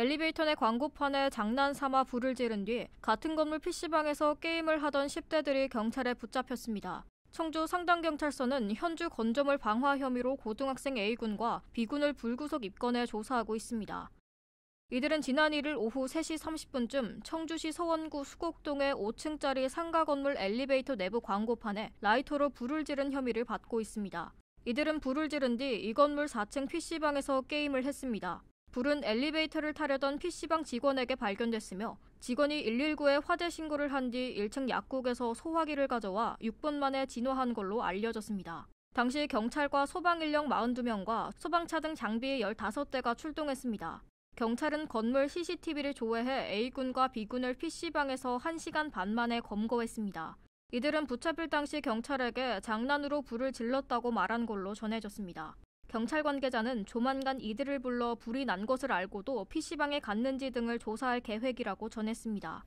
엘리베이터 내 광고판에 장난 삼아 불을 지른 뒤 같은 건물 PC방에서 게임을 하던 10대들이 경찰에 붙잡혔습니다. 청주 상당경찰서는 현주 건점을 방화 혐의로 고등학생 A군과 B군을 불구속 입건해 조사하고 있습니다. 이들은 지난 1일 오후 3시 30분쯤 청주시 서원구 수곡동의 5층짜리 상가 건물 엘리베이터 내부 광고판에 라이터로 불을 지른 혐의를 받고 있습니다. 이들은 불을 지른 뒤 이 건물 4층 PC방에서 게임을 했습니다. 불은 엘리베이터를 타려던 PC방 직원에게 발견됐으며 직원이 119에 화재 신고를 한 뒤 1층 약국에서 소화기를 가져와 6분 만에 진화한 걸로 알려졌습니다. 당시 경찰과 소방 인력 42명과 소방차 등 장비 15대가 출동했습니다. 경찰은 건물 CCTV를 조회해 A군과 B군을 PC방에서 1시간 반 만에 검거했습니다. 이들은 붙잡힐 당시 경찰에게 장난으로 불을 질렀다고 말한 걸로 전해졌습니다. 경찰 관계자는 조만간 이들을 불러 불이 난 것을 알고도 PC방에 갔는지 등을 조사할 계획이라고 전했습니다.